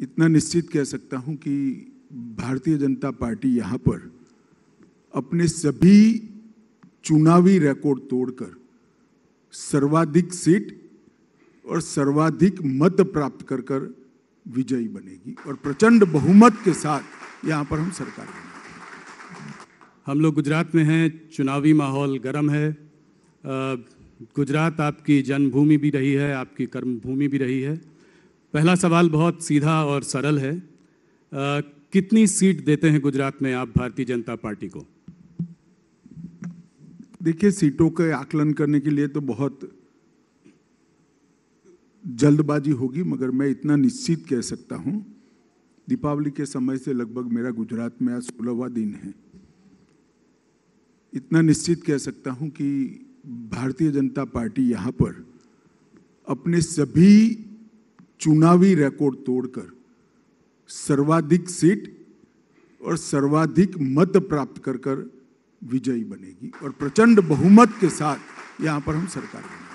इतना निश्चित कह सकता हूं कि भारतीय जनता पार्टी यहां पर अपने सभी चुनावी रिकॉर्ड तोड़कर सर्वाधिक सीट और सर्वाधिक मत प्राप्त कर कर विजयी बनेगी और प्रचंड बहुमत के साथ यहाँ पर हम सरकार बनेंगे हम लोग गुजरात में हैं चुनावी माहौल गर्म है गुजरात आपकी जन्मभूमि भी रही है आपकी कर्मभूमि भी रही है पहला सवाल बहुत सीधा और सरल है आ, कितनी सीट देते हैं गुजरात में आप भारतीय जनता पार्टी को देखिए सीटों के आकलन करने के लिए तो बहुत जल्दबाजी होगी मगर मैं इतना निश्चित कह सकता हूं दीपावली के समय से लगभग मेरा गुजरात में आज सोलहवा दिन है इतना निश्चित कह सकता हूं कि भारतीय जनता पार्टी यहाँ पर अपने सभी चुनावी रिकॉर्ड तोड़कर सर्वाधिक सीट और सर्वाधिक मत प्राप्त कर कर विजयी बनेगी और प्रचंड बहुमत के साथ यहाँ पर हम सरकार बनेंगे